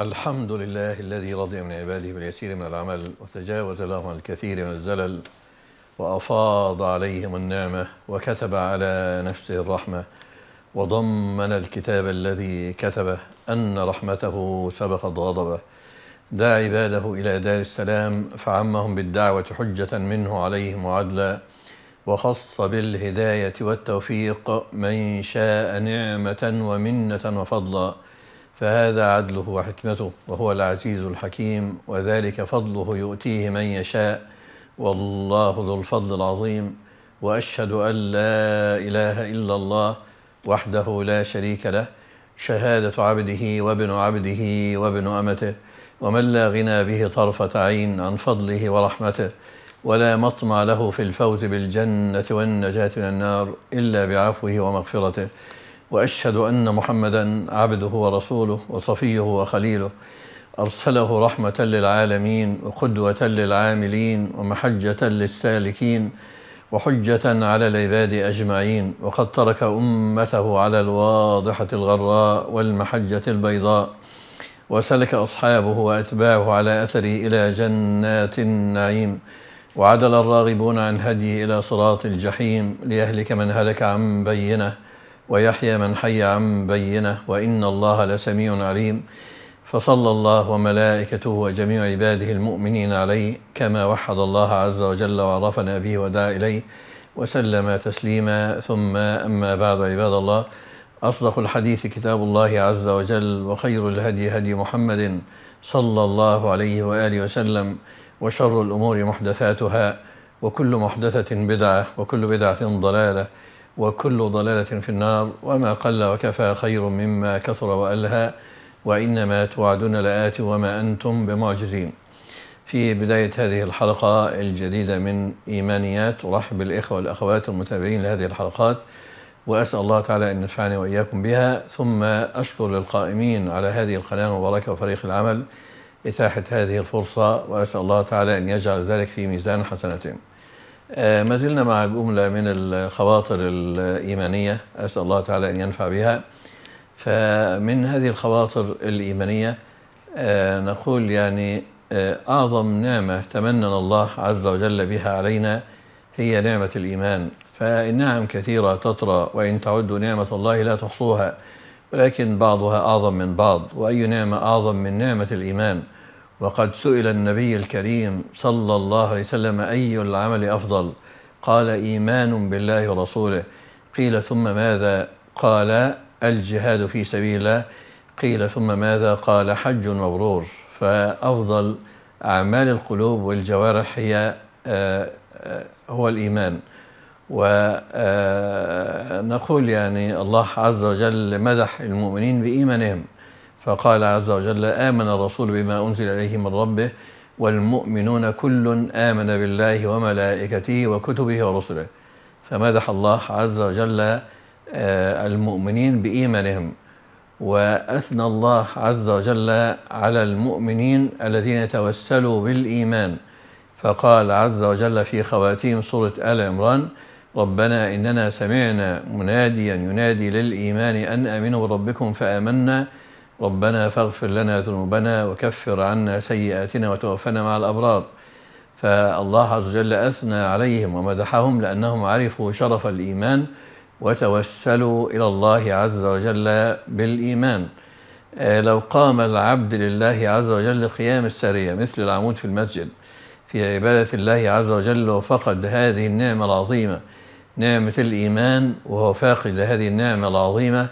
الحمد لله الذي رضي من عباده باليسير من العمل وتجاوز لهم الكثير من الزلل وأفاض عليهم النعمة وكتب على نفسه الرحمة وضمن الكتاب الذي كتبه أن رحمته سبقت غضبه دعا عباده إلى دار السلام فعمهم بالدعوة حجة منه عليهم وعدلا وخص بالهداية والتوفيق من شاء نعمة ومنة وفضلا فهذا عدله وحكمته وهو العزيز الحكيم وذلك فضله يؤتيه من يشاء والله ذو الفضل العظيم واشهد ان لا اله الا الله وحده لا شريك له شهاده عبده وابن عبده وابن امته ومن لا غنى به طرفه عين عن فضله ورحمته ولا مطمع له في الفوز بالجنه والنجاه من النار الا بعفوه ومغفرته واشهد ان محمدا عبده ورسوله وصفيه وخليله ارسله رحمه للعالمين وقدوه للعاملين ومحجه للسالكين وحجه على العباد اجمعين وقد ترك امته على الواضحه الغراء والمحجه البيضاء وسلك اصحابه واتباعه على اثره الى جنات النعيم وعدل الراغبون عن هديه الى صراط الجحيم ليهلك من هلك عن بينه ويحيى من حي عن بينه وإن الله لسميع عليم فصلى الله وملائكته وجميع عباده المؤمنين عليه كما وحد الله عز وجل وعرفنا به ودعا إليه وسلم تسليما ثم أما بعد عباد الله أصدق الحديث كتاب الله عز وجل وخير الهدي هدي محمد صلى الله عليه وآله وسلم وشر الأمور محدثاتها وكل محدثة بدعة وكل بدعة ضلالة وكل ضلالة في النار وما قل وكفى خير مما كثر وألهى وإنما توعدون لآت وما أنتم بمعجزين في بداية هذه الحلقة الجديدة من إيمانيات أرحب بالإخوة والأخوات المتابعين لهذه الحلقات وأسأل الله تعالى أن ينفعني وإياكم بها ثم أشكر للقائمين على هذه القناة المباركة وفريق العمل إتاحة هذه الفرصة وأسأل الله تعالى أن يجعل ذلك في ميزان حسناتهم آه، ما زلنا مع جملة من الخواطر الإيمانية أسأل الله تعالى أن ينفع بها فمن هذه الخواطر الإيمانية آه، نقول يعني آه، أعظم نعمة تمنن الله عز وجل بها علينا هي نعمة الإيمان فالنعم كثيرة تطرى وإن تعدوا نعمة الله لا تحصوها ولكن بعضها أعظم من بعض وأي نعمة أعظم من نعمة الإيمان وقد سئل النبي الكريم صلى الله عليه وسلم أي العمل أفضل قال إيمان بالله ورسوله قيل ثم ماذا قال الجهاد في سبيل الله قيل ثم ماذا قال حج مبرور فأفضل أعمال القلوب والجوارح هي آه، آه، هو الإيمان ونقول آه، يعني الله عز وجل مدح المؤمنين بإيمانهم فقال عز وجل آمن الرسول بما أنزل إليه من ربه والمؤمنون كل آمن بالله وملائكته وكتبه ورسله فمدح الله عز وجل آه، المؤمنين بإيمانهم وأثنى الله عز وجل على المؤمنين الذين توسلوا بالإيمان فقال عز وجل في خواتيم سورة آل عمران ربنا إننا سمعنا مناديا ينادي للإيمان أن آمنوا بربكم فآمنا ربنا فاغفر لنا ذنوبنا وكفر عنا سيئاتنا وتوفنا مع الأبرار فالله عز وجل أثنى عليهم ومدحهم لأنهم عرفوا شرف الإيمان وتوسلوا إلى الله عز وجل بالإيمان آه، لو قام العبد لله عز وجل قيام السرية مثل العمود في المسجد في عبادة الله عز وجل وفقد هذه النعمة العظيمة نعمة الإيمان وهو فاقد هذه النعمة العظيمة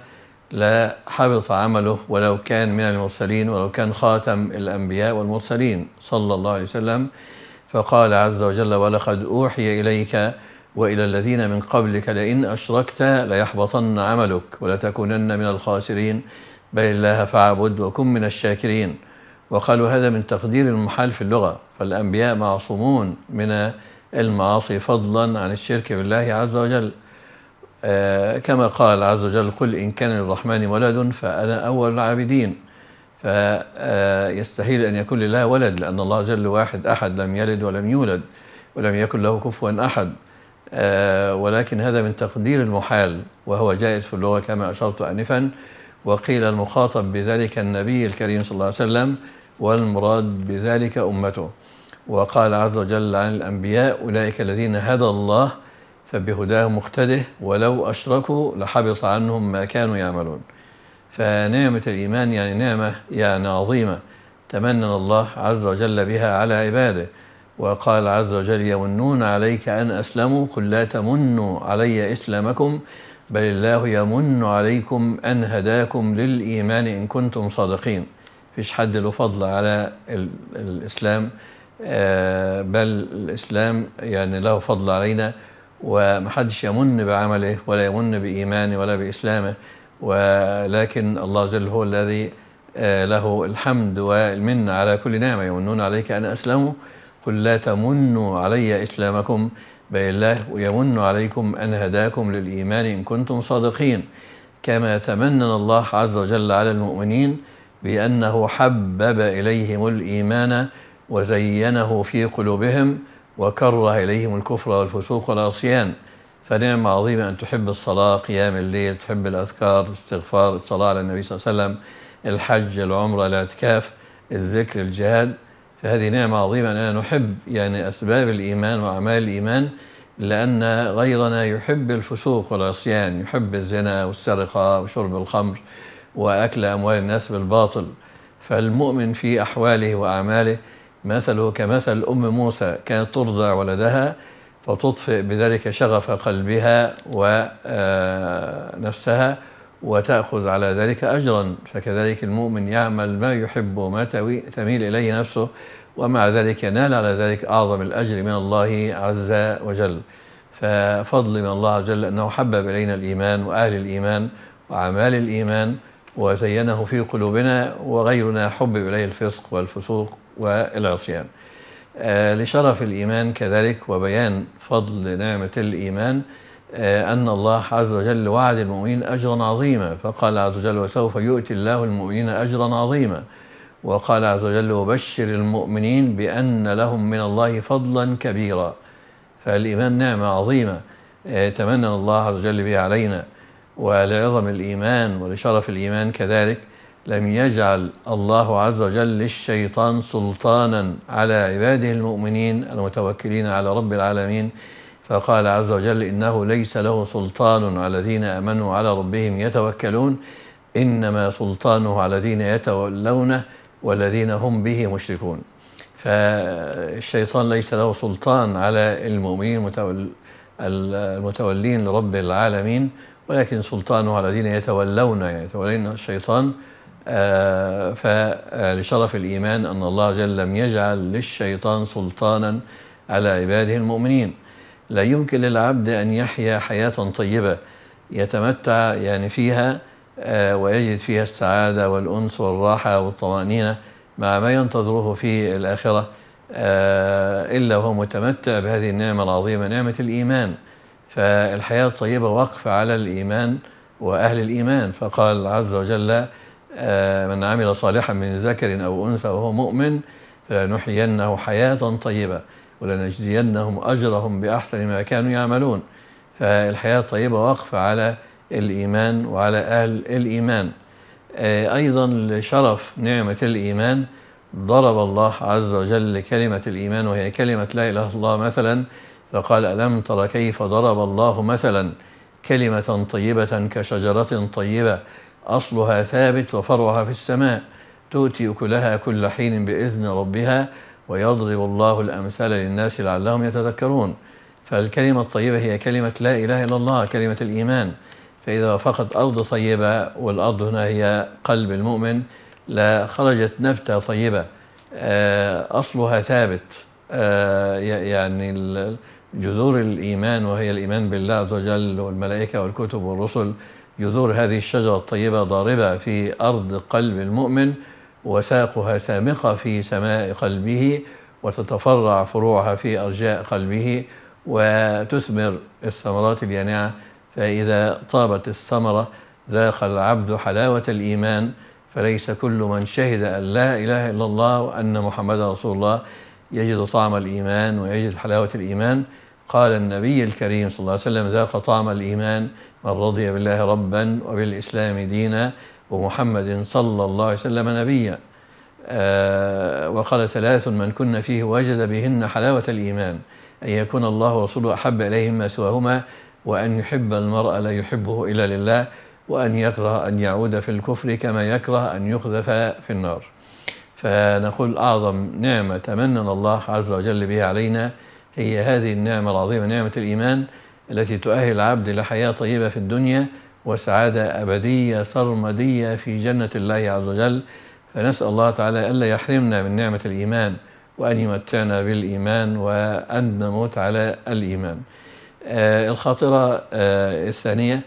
لا حبط عمله ولو كان من المرسلين ولو كان خاتم الأنبياء والمرسلين صلى الله عليه وسلم فقال عز وجل ولقد أوحي إليك وإلى الذين من قبلك لئن أشركت ليحبطن عملك ولتكونن من الخاسرين بل الله فاعبد وكن من الشاكرين وقالوا هذا من تقدير المحال في اللغة فالأنبياء معصومون من المعاصي فضلا عن الشرك بالله عز وجل آه، كما قال عز وجل قل إن كان للرحمن ولد فأنا أول العابدين فيستحيل آه، أن يكون لله ولد لأن الله جل واحد أحد لم يلد ولم يولد ولم يكن له كفوا أحد آه، ولكن هذا من تقدير المحال وهو جائز في اللغة كما أشرت آنفا وقيل المخاطب بذلك النبي الكريم صلى الله عليه وسلم والمراد بذلك أمته وقال عز وجل عن الأنبياء أولئك الذين هدى الله فبهداه مختده ولو أشركوا لحبط عنهم ما كانوا يعملون فنعمة الإيمان يعني نعمة يعني عظيمة تمنن الله عز وجل بها على عباده وقال عز وجل يمنون عليك أن أسلموا قل لا تمنوا علي إسلامكم بل الله يمن عليكم أن هداكم للإيمان إن كنتم صادقين فيش حد له فضل على الإسلام آه، بل الإسلام يعني له فضل علينا ومحدش يمن بعمله ولا يمن بإيمانه ولا بإسلامه ولكن الله جل هو الذي آه، له الحمد والمن على كل نعمة يمنون عليك أن أسلموا قل لا تمنوا علي إسلامكم بل الله يمن عليكم أن هداكم للإيمان إن كنتم صادقين كما تمنن الله عز وجل على المؤمنين بأنه حبب إليهم الإيمان وزينه في قلوبهم وكره إليهم الكفر والفسوق والعصيان فنعم عظيمة أن تحب الصلاة قيام الليل تحب الأذكار الاستغفار الصلاة على النبي صلى الله عليه وسلم الحج العمرة الاعتكاف الذكر الجهاد فهذه نعمة عظيمة أننا نحب يعني أسباب الإيمان وأعمال الإيمان لأن غيرنا يحب الفسوق والعصيان يحب الزنا والسرقة وشرب الخمر وأكل أموال الناس بالباطل فالمؤمن في أحواله وأعماله مثله كمثل أم موسى كانت ترضع ولدها فتطفئ بذلك شغف قلبها ونفسها آه، وتأخذ على ذلك أجرا فكذلك المؤمن يعمل ما يحب وما تميل إليه نفسه ومع ذلك ينال على ذلك أعظم الأجر من الله عز وجل ففضل من الله عز وجل أنه حبب إلينا الإيمان وأهل الإيمان وأعمال الإيمان وزينه في قلوبنا وغيرنا حبب إليه الفسق والفسوق والعصيان آه، لشرف الإيمان كذلك وبيان فضل نعمة الإيمان آه، أن الله عز وجل وعد المؤمنين أجرا عظيما فقال عز وجل وسوف يؤتي الله المؤمنين أجرا عظيما وقال عز وجل وبشر المؤمنين بأن لهم من الله فضلا كبيرا فالإيمان نعمة عظيمة آه، تمنى الله عز وجل بها علينا ولعظم الإيمان ولشرف الإيمان كذلك لم يجعل الله عز وجل للشيطان سلطانا على عباده المؤمنين المتوكلين على رب العالمين فقال عز وجل إنه ليس له سلطان على الذين آمنوا على ربهم يتوكلون إنما سلطانه على الذين يتولونه والذين هم به مشركون فالشيطان ليس له سلطان على المؤمنين المتولين لرب العالمين ولكن سلطانه على الذين يتولون يعني يتولين الشيطان آه، فلشرف الإيمان أن الله جل لم يجعل للشيطان سلطانا على عباده المؤمنين لا يمكن للعبد أن يحيا حياة طيبة يتمتع يعني فيها آه، ويجد فيها السعادة والأنس والراحة والطمأنينة مع ما ينتظره في الآخرة آه، إلا وهو متمتع بهذه النعمة العظيمة نعمة الإيمان فالحياة الطيبة وقف على الإيمان وأهل الإيمان فقال عز وجل آه، من عمل صالحا من ذكر أو أنثى وهو مؤمن فلنحيينه حياة طيبة ولنجزينهم أجرهم بأحسن ما كانوا يعملون فالحياة الطيبة واقفة على الإيمان وعلى أهل الإيمان آه، أيضا لشرف نعمة الإيمان ضرب الله عز وجل كلمة الإيمان وهي كلمة لا إله إلا الله مثلا فقال ألم تر كيف ضرب الله مثلا كلمة طيبة كشجرة طيبة أصلها ثابت وفرعها في السماء تؤتي أكلها كل حين بإذن ربها ويضرب الله الأمثال للناس لعلهم يتذكرون فالكلمة الطيبة هي كلمة لا إله إلا الله كلمة الإيمان فإذا وافقت أرض طيبة والأرض هنا هي قلب المؤمن لا خرجت نبتة طيبة آه، أصلها ثابت آه، يعني جذور الإيمان وهي الإيمان بالله عز وجل والملائكة والكتب والرسل جذور هذه الشجرة الطيبة ضاربة في أرض قلب المؤمن وساقها سامقة في سماء قلبه وتتفرع فروعها في أرجاء قلبه وتثمر الثمرات اليانعة فإذا طابت الثمرة ذاق العبد حلاوة الإيمان فليس كل من شهد أن لا إله إلا الله وأن محمدا رسول الله يجد طعم الإيمان ويجد حلاوة الإيمان قال النبي الكريم صلى الله عليه وسلم ذاق طعم الإيمان من رضي بالله ربا وبالإسلام دينا ومحمد صلى الله عليه وسلم نبيا آه وقال ثلاث من كن فيه وجد بهن حلاوة الإيمان أن يكون الله ورسوله أحب إليهم ما سواهما وأن يحب المرء لا يحبه إلا لله وأن يكره أن يعود في الكفر كما يكره أن يقذف في النار فنقول أعظم نعمة تمنى الله عز وجل بها علينا هي هذه النعمة العظيمة نعمة الإيمان التي تؤهل العبد لحياة طيبة في الدنيا وسعادة أبدية سرمدية في جنة الله عز وجل فنسأل الله تعالى ألا يحرمنا من نعمة الإيمان وأن يمتعنا بالإيمان وأن نموت على الإيمان آه الخاطرة آه الثانية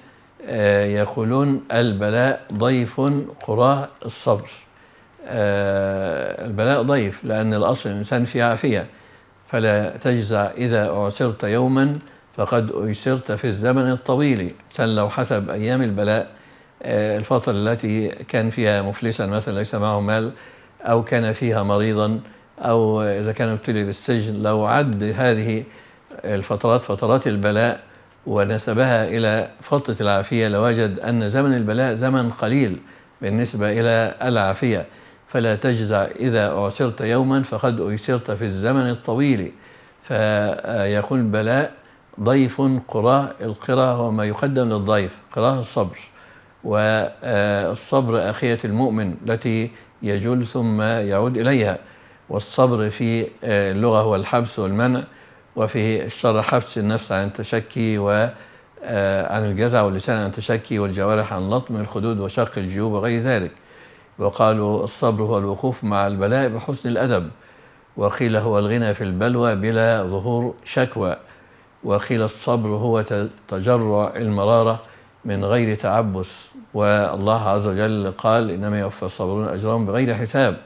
آه يقولون البلاء ضيف قراه الصبر آه، البلاء ضيف لأن الأصل الإنسان فيه عافية فلا تجزع إذا أعسرت يوما فقد أيسرت في الزمن الطويل سن لو حسب أيام البلاء آه، الفترة التي كان فيها مفلسا مثلا ليس معه مال أو كان فيها مريضا أو إذا كان ابتلي بالسجن لو عد هذه الفترات فترات البلاء ونسبها إلى فترة العافية لوجد أن زمن البلاء زمن قليل بالنسبة إلى العافية فلا تجزع إذا أعسرت يوما فقد أيسرت في الزمن الطويل فيقول البلاء ضيف قراء القراء هو ما يقدم للضيف قراء الصبر والصبر أخية المؤمن التي يجل ثم يعود إليها والصبر في اللغة هو الحبس والمنع وفي الشر حبس النفس عن التشكي و عن الجزع واللسان عن التشكي والجوارح عن لطم الخدود وشق الجيوب وغير ذلك وقالوا الصبر هو الوقوف مع البلاء بحسن الأدب وقيل هو الغنى في البلوى بلا ظهور شكوى وقيل الصبر هو تجرع المرارة من غير تعبس والله عز وجل قال إنما يوفى الصابرون أجرهم بغير حساب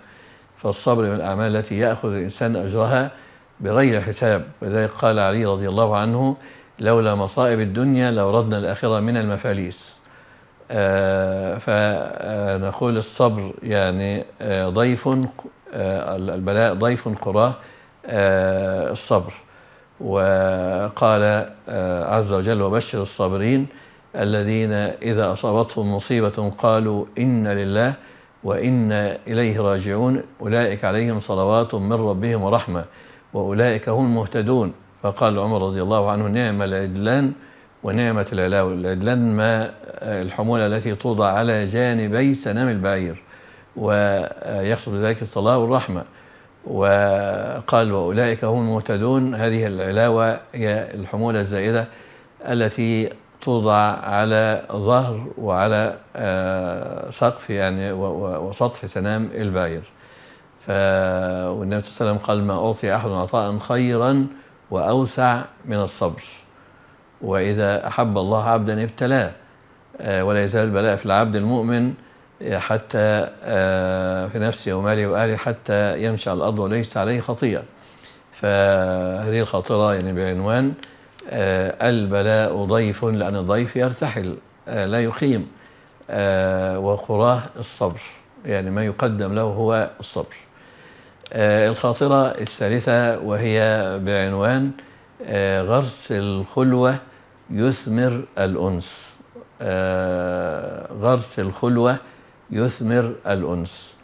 فالصبر من الأعمال التي يأخذ الإنسان أجرها بغير حساب ولذلك قال علي رضي الله عنه لولا مصائب الدنيا لأردنا الآخرة من المفاليس آه، فنقول الصبر يعني آه، ضيف آه، البلاء ضيف قراه الصبر وقال عز وجل وبشر الصابرين الذين إذا أصابتهم مصيبة قالوا إن لله وإنا إليه راجعون أولئك عليهم صلوات من ربهم ورحمة وأولئك هم المهتدون فقال عمر رضي الله عنه نعم العدلان ونعمة العدلان ما الحمولة التي توضع على جانبي سنام البعير ويقصد بذلك الصلاة والرحمة وقال وأولئك هم المهتدون هذه العلاوة هي الحمولة الزائدة التي توضع على ظهر وعلى آه، سقف يعني وسطح سنام البعير والنبي صلى الله عليه وسلم قال ما أعطي أحد عطاء خيرا وأوسع من الصبر وإذا أحب الله عبدا ابتلاه آه، ولا يزال البلاء في العبد المؤمن آه، حتى آه، في نفسه وماله وآله حتى يمشي على الأرض وليس عليه خطيئة فهذه الخاطرة يعني بعنوان البلاء ضيف لأن الضيف يرتحل لا يقيم وقراه الصبر يعني ما يقدم له هو الصبر الخاطرة الثالثة وهي بعنوان آه، غرس الخلوة يثمر الأنس آه، غرس الخلوة يثمر الأنس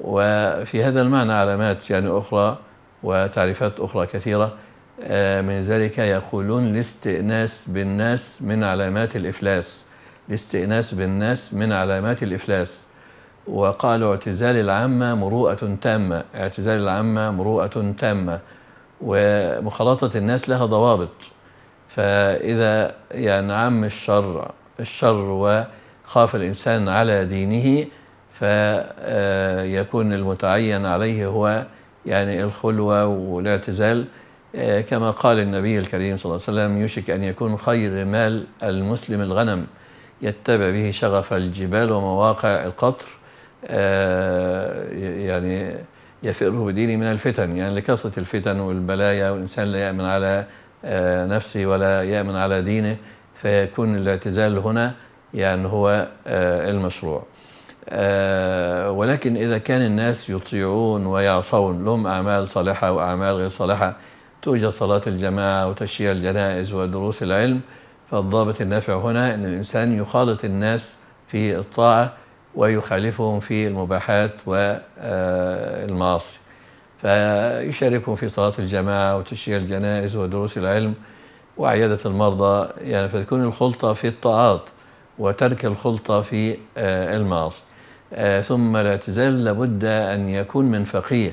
وفي هذا المعنى علامات يعني أخرى وتعريفات أخرى كثيرة آه، من ذلك يقولون الاستئناس بالناس من علامات الإفلاس الاستئناس بالناس من علامات الإفلاس وقالوا اعتزال العامة مروءة تامة اعتزال العامة مروءة تامة ومخالطة الناس لها ضوابط فإذا يعني عم الشر الشر وخاف الإنسان على دينه فيكون آه، المتعين عليه هو يعني الخلوة والاعتزال آه، كما قال النبي الكريم صلى الله عليه وسلم يشك أن يكون خير مال المسلم الغنم يتبع به شغف الجبال ومواقع القطر آه، يعني يفر بدينه من الفتن يعني لكثرة الفتن والبلايا والإنسان لا يأمن على آه، نفسه ولا يأمن على دينه فيكون الاعتزال هنا يعني هو آه، المشروع آه، ولكن إذا كان الناس يطيعون ويعصون لهم أعمال صالحة وأعمال غير صالحة توجد صلاة الجماعة وتشييع الجنائز ودروس العلم فالضابط النافع هنا أن الإنسان يخالط الناس في الطاعة ويخالفهم في المباحات والمعاصي فيشاركهم في صلاة الجماعة وتشييع الجنائز ودروس العلم وعيادة المرضى يعني فتكون الخلطة في الطاعات وترك الخلطة في المعاصي ثم الاعتزال لابد أن يكون من فقيه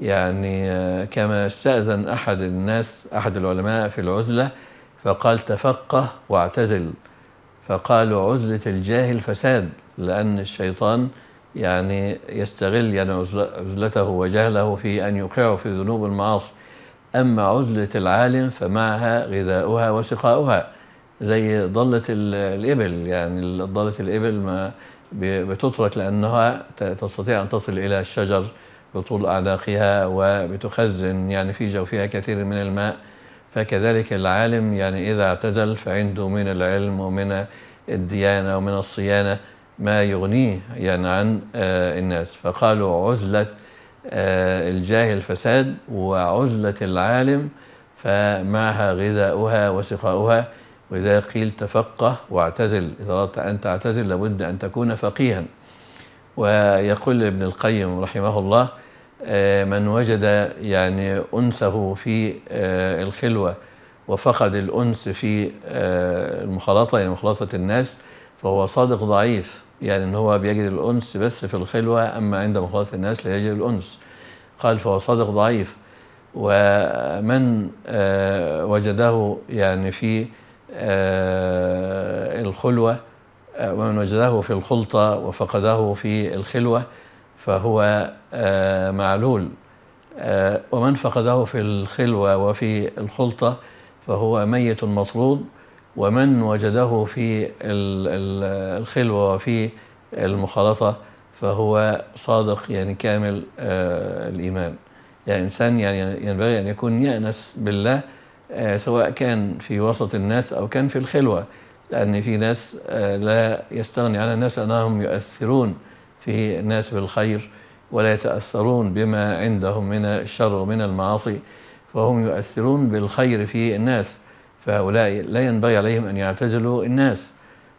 يعني كما استأذن أحد الناس أحد العلماء في العزلة فقال تفقه واعتزل فقالوا عزلة الجاهل فساد لأن الشيطان يعني يستغل يعني عزلته وجهله في أن يوقعه في ذنوب المعاصي أما عزلة العالم فمعها غذاؤها وسقاؤها زي ضلة الإبل يعني ضلة الإبل ما بتترك لأنها تستطيع أن تصل إلى الشجر بطول أعناقها وبتخزن يعني في جوفها كثير من الماء فكذلك العالم يعني إذا اعتزل فعنده من العلم ومن الديانة ومن الصيانة ما يغنيه يعني عن آه، الناس فقالوا عزلة آه، الجاهل فساد وعزلة العالم فمعها غذاؤها وسقاؤها وإذا قيل تفقه واعتزل إذا أردت أن تعتزل لابد أن تكون فقيها ويقول ابن القيم رحمه الله آه، من وجد يعني أنسه في آه، الخلوة وفقد الأنس في آه، المخالطة يعني مخالطة الناس فهو صادق ضعيف يعني ان هو بيجد الانس بس في الخلوه اما عند مخالطه الناس لا يجد الانس قال فهو صادق ضعيف ومن وجده يعني في الخلوه ومن وجده في الخلطه وفقده في الخلوه فهو آه، معلول آه، ومن فقده في الخلوة وفي الخلطة فهو ميت مطرود ومن وجده في الخلوة وفي المخالطة فهو صادق يعني كامل آه، الإيمان يعني إنسان يعني ينبغي أن يكون يأنس بالله سواء كان في وسط الناس أو كان في الخلوة لأن في ناس لا يستغني عن الناس أنهم يؤثرون في الناس بالخير ولا يتأثرون بما عندهم من الشر ومن المعاصي فهم يؤثرون بالخير في الناس فهؤلاء لا ينبغي عليهم أن يعتزلوا الناس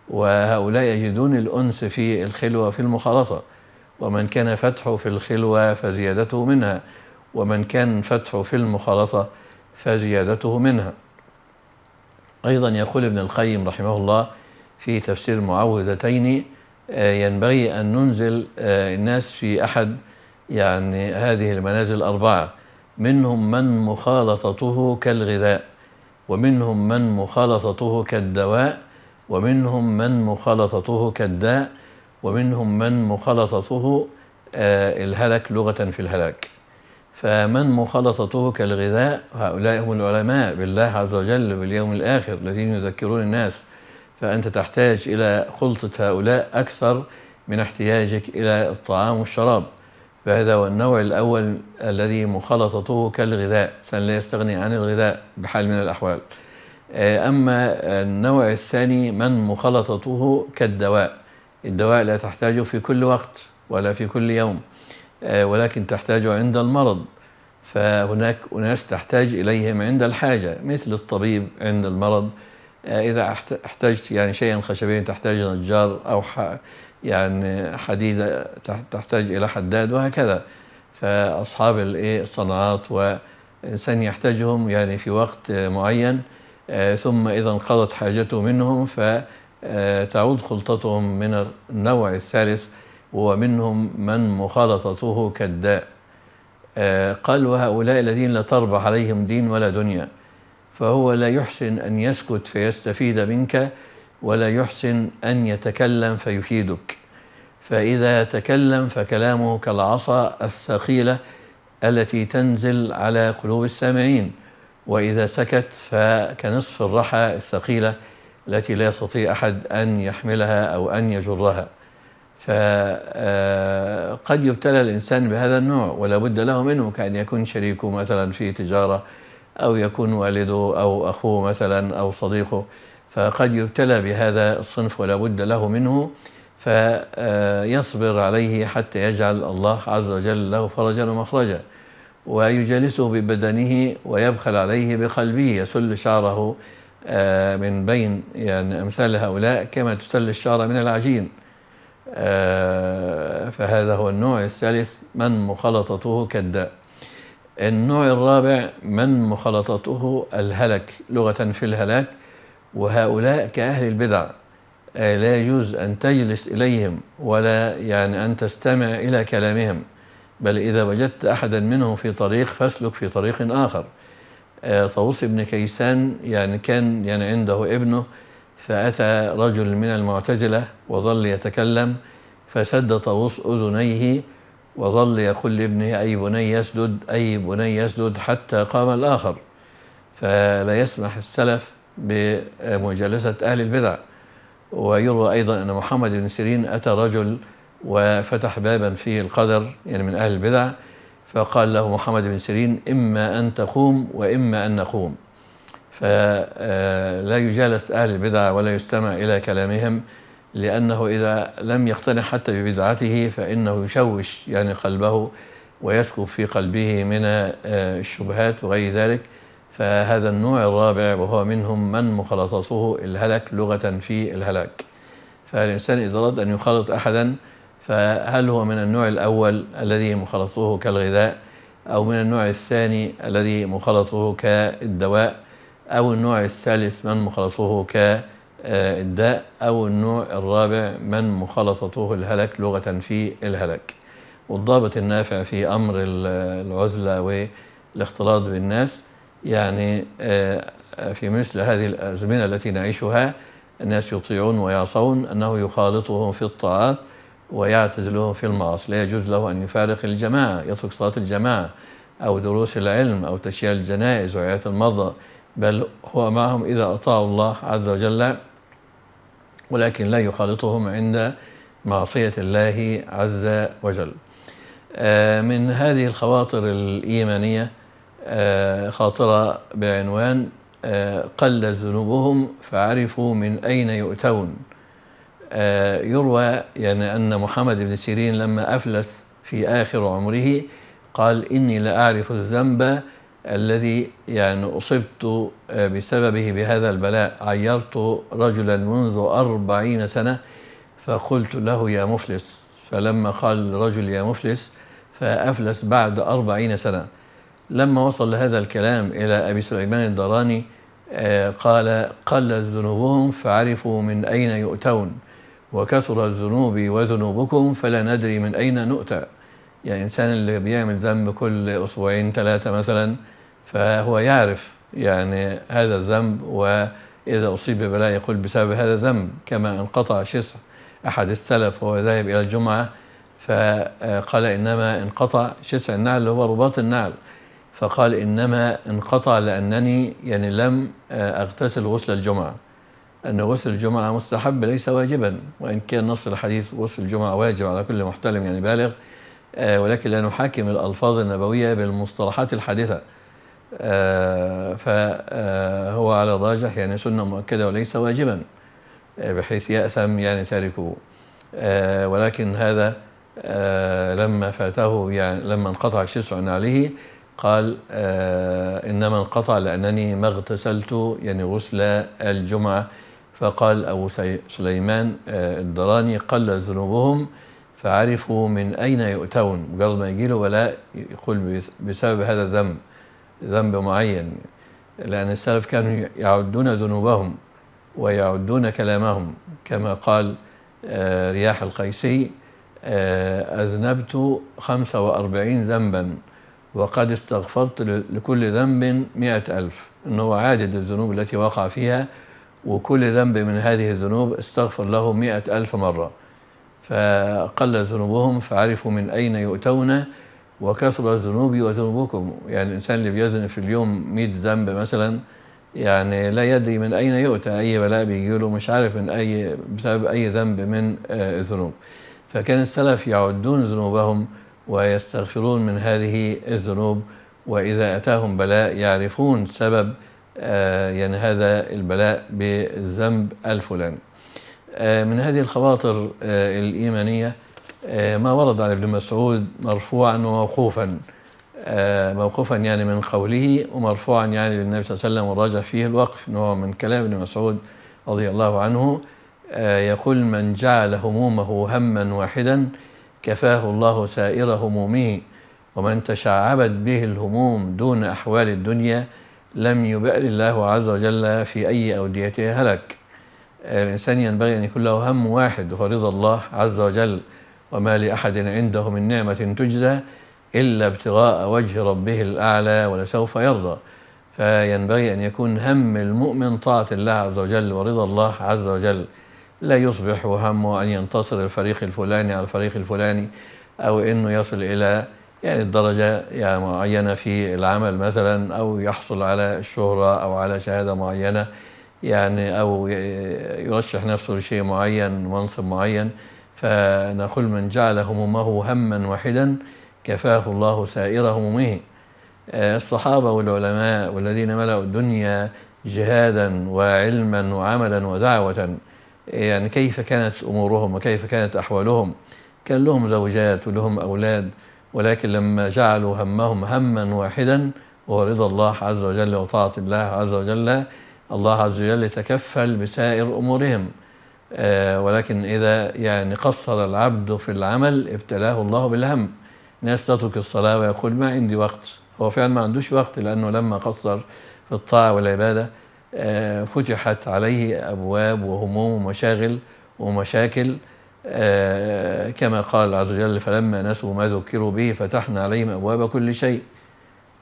وهؤلاء يجدون الأنس في الخلوة في المخالطة ومن كان فتحه في الخلوة فزيادته منها ومن كان فتحه في المخالطة فزيادته منها أيضا يقول ابن القيم رحمه الله في تفسير معوذتين آه، ينبغي أن ننزل آه، الناس في أحد يعني هذه المنازل الأربعة منهم من مخالطته كالغذاء ومنهم من مخالطته كالدواء ومنهم من مخالطته كالداء ومنهم من مخالطته آه، الهلك لغة في الهلاك فمن مخالطته كالغذاء هؤلاء هم العلماء بالله عز وجل وباليوم الآخر الذين يذكرون الناس فأنت تحتاج إلى خلطة هؤلاء أكثر من احتياجك إلى الطعام والشراب فهذا هو النوع الأول الذي مخلطته كالغذاء لا يستغني عن الغذاء بحال من الأحوال آه، أما النوع الثاني من مخلطته كالدواء الدواء لا تحتاجه في كل وقت ولا في كل يوم آه، ولكن تحتاجه عند المرض فهناك أناس تحتاج إليهم عند الحاجة مثل الطبيب عند المرض إذا احتجت يعني شيئا خشبيا تحتاج نجار أو يعني حديد تحتاج إلى حداد وهكذا فأصحاب إيه، الصناعات وإنسان يحتاجهم يعني في وقت معين آه، ثم إذا انقضت حاجته منهم فتعود آه، خلطتهم من النوع الثالث ومنهم من مخالطته كالداء آه، قال وهؤلاء الذين لا تربح عليهم دين ولا دنيا فهو لا يحسن أن يسكت فيستفيد منك ولا يحسن أن يتكلم فيفيدك فإذا تكلم فكلامه كالعصا الثقيلة التي تنزل على قلوب السامعين وإذا سكت فكنصف الرحى الثقيلة التي لا يستطيع أحد أن يحملها أو أن يجرها فقد آه، يبتلى الإنسان بهذا النوع ولا بد له منه كأن يكون شريكه مثلا في تجارة أو يكون والده أو أخوه مثلا أو صديقه فقد يبتلى بهذا الصنف ولا بد له منه فيصبر عليه حتى يجعل الله عز وجل له فرجا ومخرجا ويجالسه ببدنه ويبخل عليه بقلبه يسل شعره آه، من بين يعني أمثال هؤلاء كما تسل الشعر من العجين آه، فهذا هو النوع الثالث من مخالطته كالداء النوع الرابع من مخالطته الهلك لغة في الهلاك وهؤلاء كأهل البدع آه، لا يجوز أن تجلس إليهم ولا يعني أن تستمع إلى كلامهم بل إذا وجدت أحدا منهم في طريق فاسلك في طريق آخر آه، طاووس بن كيسان يعني كان يعني عنده ابنه فأتى رجل من المعتزلة وظل يتكلم فسد طاووس أذنيه وظل يقول لابنه أي بني يسجد أي بني يسجد حتى قام الآخر فلا يسمح السلف بمجالسة أهل البدع ويروى أيضا أن محمد بن سيرين أتى رجل وفتح بابا فيه القدر يعني من أهل البدع فقال له محمد بن سيرين إما أن تقوم وإما أن نقوم فلا يجالس أهل البدع ولا يستمع إلى كلامهم لأنه إذا لم يقتنع حتى ببدعته فإنه يشوش يعني قلبه ويسكب في قلبه من آه، الشبهات وغير ذلك فهذا النوع الرابع وهو منهم من مخالطته الهلك لغة في الهلاك فالإنسان إذا أراد أن يخالط أحدا فهل هو من النوع الأول الذي مخالطته كالغذاء أو من النوع الثاني الذي مخالطته كالدواء أو النوع الثالث من مخالطته كالدواء آه، الداء أو النوع الرابع من مخالطته الهلك لغة في الهلك والضابط النافع في أمر العزلة والاختلاط بالناس يعني آه، في مثل هذه الأزمنة التي نعيشها الناس يطيعون ويعصون أنه يخالطهم في الطاعات ويعتزلهم في المعاصي لا يجوز له أن يفارق الجماعة يترك صلاة الجماعة أو دروس العلم أو تشييع الجنائز وعيادة المرضى بل هو معهم إذا أطاعوا الله عز وجل ولكن لا يخالطهم عند معصية الله عز وجل آه، من هذه الخواطر الإيمانية آه، خاطرة بعنوان آه، قلت ذنوبهم فعرفوا من أين يؤتون يروى يعني أن محمد بن سيرين لما أفلس في آخر عمره قال إني لأعرف الذنب الذي يعني أصبت آه، بسببه بهذا البلاء عيرت رجلا منذ أربعين سنة فقلت له يا مفلس فلما قال الرجل يا مفلس فأفلس بعد أربعين سنة لما وصل هذا الكلام إلى أبي سليمان الدراني آه، قال قلت ذنوبهم فعرفوا من أين يؤتون وكثر الذنوب وذنوبكم فلا ندري من أين نؤتى يعني الإنسان اللي بيعمل ذنب كل أسبوعين ثلاثة مثلاً فهو يعرف يعني هذا الذنب وإذا أصيب ببلاء يقول بسبب هذا الذنب كما انقطع شسع أحد السلف وهو ذاهب إلى الجمعة فقال إنما انقطع شسع النعل اللي هو رباط النعل فقال إنما انقطع لأنني يعني لم آه، أغتسل غسل الجمعة أن غسل الجمعة مستحب ليس واجبا وإن كان نص الحديث غسل الجمعة واجب على كل محتلم يعني بالغ آه، ولكن لا نحاكم الألفاظ النبوية بالمصطلحات الحادثة آه، فهو على الراجح يعني سنة مؤكدة وليس واجبا آه، بحيث يأثم يعني تاركه آه، ولكن هذا لما فاته يعني لما انقطع شسع عليه قال إنما انقطع لأنني ما اغتسلت يعني غسل الجمعة فقال أبو سليمان الدراني قل ذنوبهم فعرفوا من أين يؤتون مجرد ما يجي له ولا يقول بسبب هذا الذنب ذنب معين لأن السلف كانوا يعدون ذنوبهم ويعدون كلامهم كما قال آه، رياح القيسي آه، أذنبت 45 ذنبا وقد استغفرت لكل ذنب مئة ألف أنه عادد الذنوب التي وقع فيها وكل ذنب من هذه الذنوب استغفر له مئة ألف مرة فقلت ذنوبهم فعرفوا من أين يؤتون وكثرة ذنوبي وذنوبكم يعني الإنسان اللي بيذنب في اليوم 100 ذنب مثلا يعني لا يدري من أين يؤتى أي بلاء بيجي له مش عارف من أي بسبب أي ذنب من آه، الذنوب فكان السلف يعدون ذنوبهم ويستغفرون من هذه الذنوب وإذا أتاهم بلاء يعرفون سبب آه، يعني هذا البلاء بالذنب الفلاني آه، من هذه الخواطر الإيمانية آه، ما ورد عن ابن مسعود مرفوعا وموقوفا آه، موقوفا يعني من قوله ومرفوعا يعني للنبي صلى الله عليه وسلم والراجح فيه الوقف نوع من كلام ابن مسعود رضي الله عنه آه، يقول من جعل همومه هما واحدا كفاه الله سائر همومه ومن تشعبت به الهموم دون أحوال الدنيا لم يبال الله عز وجل في أي أوديته هلك الإنسان ينبغي أن يكون له هم واحد هو رضا الله عز وجل وما لأحد عنده من نعمة تجزى إلا ابتغاء وجه ربه الأعلى ولسوف يرضى فينبغي أن يكون هم المؤمن طاعة الله عز وجل ورضا الله عز وجل لا يصبح همه أن ينتصر الفريق الفلاني على الفريق الفلاني أو أنه يصل إلى يعني الدرجة يعني معينة في العمل مثلا أو يحصل على الشهرة أو على شهادة معينة يعني أو يرشح نفسه لشيء معين منصب معين فنقول من جعل همومه هما واحدا كفاه الله سائر همومه آه، الصحابة والعلماء والذين ملأوا الدنيا جهادا وعلما وعملا ودعوة يعني كيف كانت أمورهم وكيف كانت أحوالهم كان لهم زوجات ولهم أولاد ولكن لما جعلوا همهم هما واحدا ورضا الله عز وجل وطاعة الله عز وجل الله عز وجل تكفل بسائر أمورهم آه، ولكن إذا يعني قصر العبد في العمل ابتلاه الله بالهم ناس تترك الصلاة ويقول ما عندي وقت هو فعلا ما عندوش وقت لأنه لما قصر في الطاعة والعبادة آه، فتحت عليه أبواب وهموم ومشاغل ومشاكل آه، كما قال عز وجل فلما نسوا ما ذكروا به فتحنا عليهم أبواب كل شيء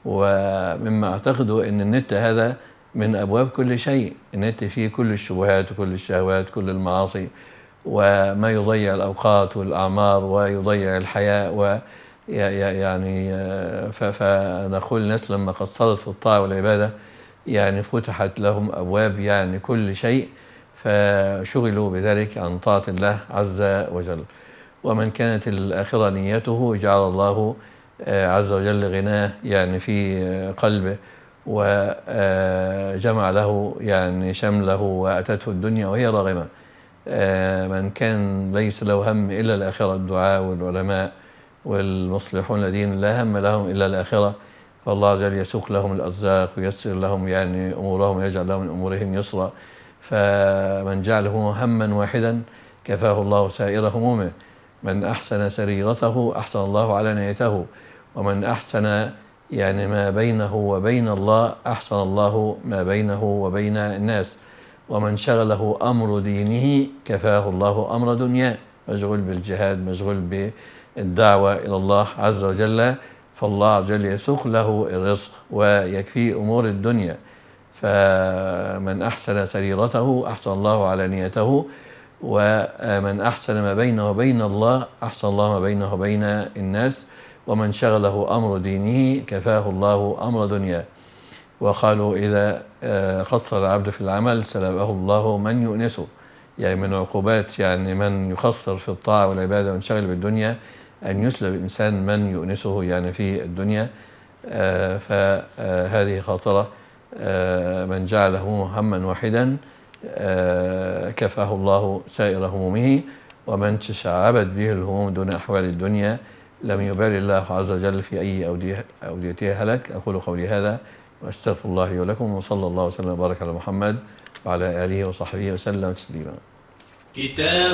ومما أعتقد أن النت هذا من أبواب كل شيء انت فيه كل الشبهات وكل الشهوات كل المعاصي وما يضيع الأوقات والأعمار ويضيع الحياة و يعني فنقول الناس لما قصرت في الطاعة والعبادة يعني فتحت لهم أبواب يعني كل شيء فشغلوا بذلك عن طاعة الله عز وجل ومن كانت الآخرة نيته جعل الله آه، عز وجل غناه يعني في قلبه وجمع له يعني شمله وأتته الدنيا وهي راغمة آه، من كان ليس له هم إلا الآخرة الدعاء والعلماء والمصلحون الذين لا هم لهم إلا الآخرة فالله عز وجل يسوق لهم الأرزاق ويسر لهم يعني أمورهم ويجعل لهم من أمورهم يسرا فمن جعله هما واحدا كفاه الله سائر همومه من أحسن سريرته أحسن الله علانيته ومن أحسن يعني ما بينه وبين الله أحسن الله ما بينه وبين الناس ومن شغله أمر دينه كفاه الله أمر دنياه مشغول بالجهاد مشغول بالدعوة إلى الله عز وجل فالله عز وجل يسوق له الرزق ويكفيه أمور الدنيا فمن أحسن سريرته أحسن الله على نيته ومن أحسن ما بينه وبين الله أحسن الله ما بينه وبين الناس ومن شغله أمر دينه كفاه الله أمر دنياه وقالوا إذا قصر آه، العبد في العمل سلبه الله من يؤنسه يعني من عقوبات يعني من يقصر في الطاعة والعبادة وانشغل بالدنيا أن يسلب الإنسان من يؤنسه يعني في الدنيا آه، فهذه آه، خاطرة من جعله هما واحدا كفاه الله سائر همومه ومن تشعبت به الهموم دون أحوال الدنيا لم يبال الله عز وجل في أي أوديتها هلك أقول قولي هذا وأستغفر الله لي ولكم وصلى الله وسلم وبارك على محمد وعلى آله وصحبه وسلم تسليما كتاب